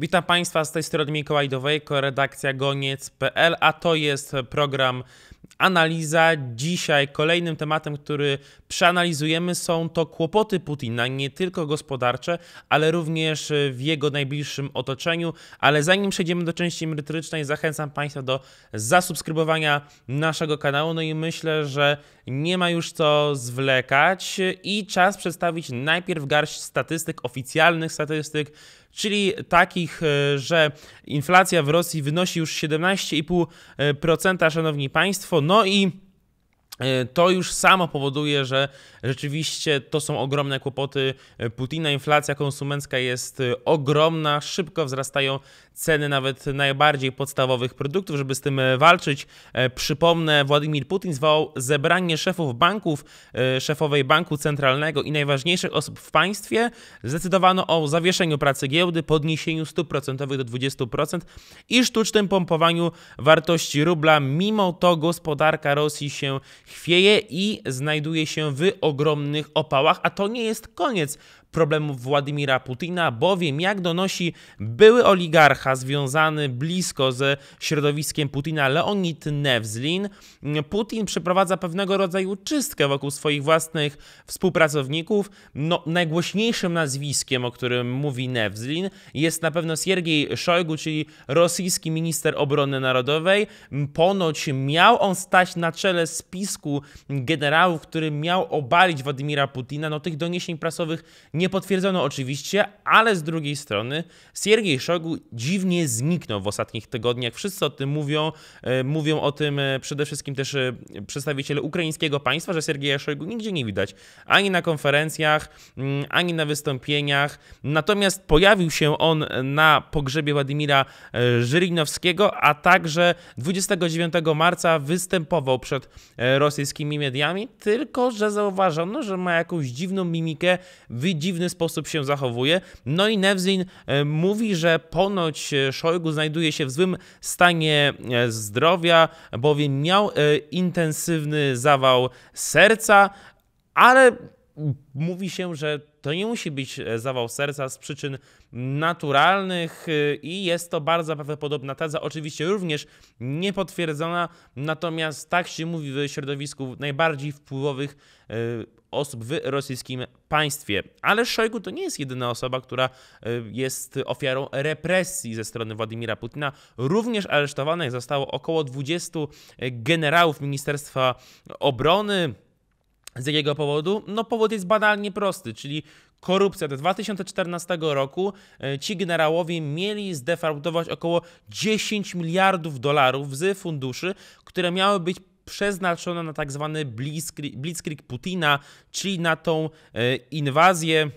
Witam Państwa z tej strony Mikołajdowej, redakcja goniec.pl, a to jest program analiza. Dzisiaj kolejnym tematem, który przeanalizujemy, są to kłopoty Putina, nie tylko gospodarcze, ale również w jego najbliższym otoczeniu. Ale zanim przejdziemy do części merytorycznej, zachęcam Państwa do zasubskrybowania naszego kanału. No i myślę, że nie ma już co zwlekać i czas przedstawić najpierw garść statystyk, oficjalnych statystyk czyli takich, że inflacja w Rosji wynosi już 17,5%, szanowni państwo, no i E, to już samo powoduje, że rzeczywiście to są ogromne kłopoty Putina. Inflacja konsumencka jest e, ogromna, szybko wzrastają ceny nawet najbardziej podstawowych produktów. Żeby z tym e, walczyć, przypomnę, Władimir Putin zwołał zebranie szefów banków, szefowej banku centralnego i najważniejszych osób w państwie. Zdecydowano o zawieszeniu pracy giełdy, podniesieniu stóp procentowych do 20% i sztucznym pompowaniu wartości rubla. Mimo to gospodarka Rosji się chwieje i znajduje się w ogromnych opałach, a to nie jest koniec problemów Władimira Putina, bowiem jak donosi były oligarcha związany blisko z środowiskiem Putina Leonid Nevzlin, Putin przeprowadza pewnego rodzaju czystkę wokół swoich własnych współpracowników. No, najgłośniejszym nazwiskiem, o którym mówi Nevzlin, jest na pewno Siergiej Szojgu, czyli rosyjski minister obrony narodowej. Ponoć miał on stać na czele spisku generałów, który miał obalić Władimira Putina. No tych doniesień prasowych nie potwierdzono oczywiście, ale z drugiej strony Siergiej Szogu dziwnie zniknął w ostatnich tygodniach. Wszyscy o tym mówią. E, mówią o tym e, przede wszystkim też e, przedstawiciele ukraińskiego państwa, że Siergieja Szogu nigdzie nie widać. Ani na konferencjach, mm, ani na wystąpieniach. Natomiast pojawił się on na pogrzebie Władimira Żyrinowskiego, a także 29 marca występował przed rosyjskimi mediami, tylko że zauważono, że ma jakąś dziwną mimikę, widzi dziwny sposób się zachowuje. No i Nevzin e, mówi, że ponoć e, Szojgu znajduje się w złym stanie e, zdrowia, bowiem miał intensywny zawał serca, ale mówi się, że to nie musi być e, zawał serca z przyczyn naturalnych e, i jest to bardzo prawdopodobna teza, oczywiście również niepotwierdzona, natomiast tak się mówi w środowisku najbardziej wpływowych e, osób w rosyjskim państwie. Ale Szojgu to nie jest jedyna osoba, która jest ofiarą represji ze strony Władimira Putina. Również aresztowanych zostało około 20 generałów Ministerstwa Obrony, z jakiego powodu? No powód jest banalnie prosty, czyli korupcja do 2014 roku. E, ci generałowie mieli zdefraudować około 10 miliardów dolarów z funduszy, które miały być przeznaczone na tak zwany blitzkrieg, blitzkrieg Putina, czyli na tą e, inwazję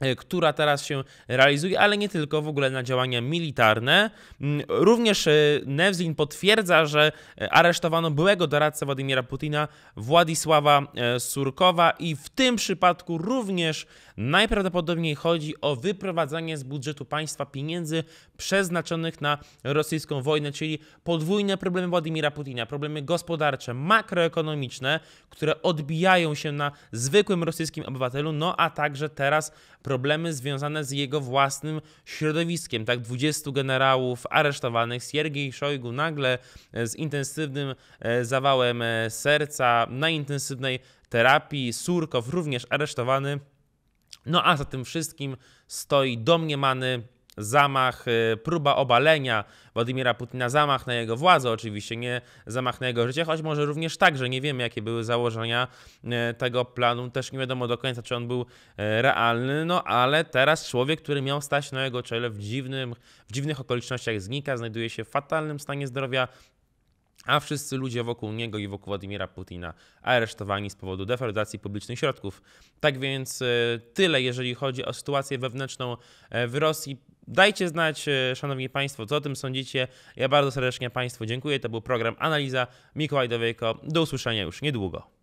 E, która teraz się realizuje, ale nie tylko, w ogóle na działania militarne. Mm, również e, Nevzin potwierdza, że e, aresztowano byłego doradcę Władimira Putina, Władysława Surkowa i w tym przypadku również najprawdopodobniej chodzi o wyprowadzanie z budżetu państwa pieniędzy przeznaczonych na rosyjską wojnę, czyli podwójne problemy Władimira Putina, problemy gospodarcze, makroekonomiczne, które odbijają się na zwykłym rosyjskim obywatelu, no a także teraz problemy związane z jego własnym środowiskiem. Tak, 20 generałów aresztowanych, Siergiej Szojgu nagle z intensywnym e, zawałem e, serca, na intensywnej terapii, Surkow również aresztowany. No a za tym wszystkim stoi domniemany zamach, y, próba obalenia Władimira Putina, zamach na jego władzę oczywiście, nie zamach na jego życie, choć może również tak, że nie wiemy jakie były założenia y, tego planu, też nie wiadomo do końca czy on był y, realny, no ale teraz człowiek, który miał stać na jego czele w, dziwnym, w dziwnych okolicznościach znika, znajduje się w fatalnym stanie zdrowia, a wszyscy ludzie wokół niego i wokół Władimira Putina aresztowani z powodu defraudacji publicznych środków. Tak więc tyle, jeżeli chodzi o sytuację wewnętrzną w Rosji. Dajcie znać, e, szanowni państwo, co o tym sądzicie. Ja bardzo serdecznie państwu dziękuję. To był program Analiza Mikołaj Dowiejko. Do usłyszenia już niedługo.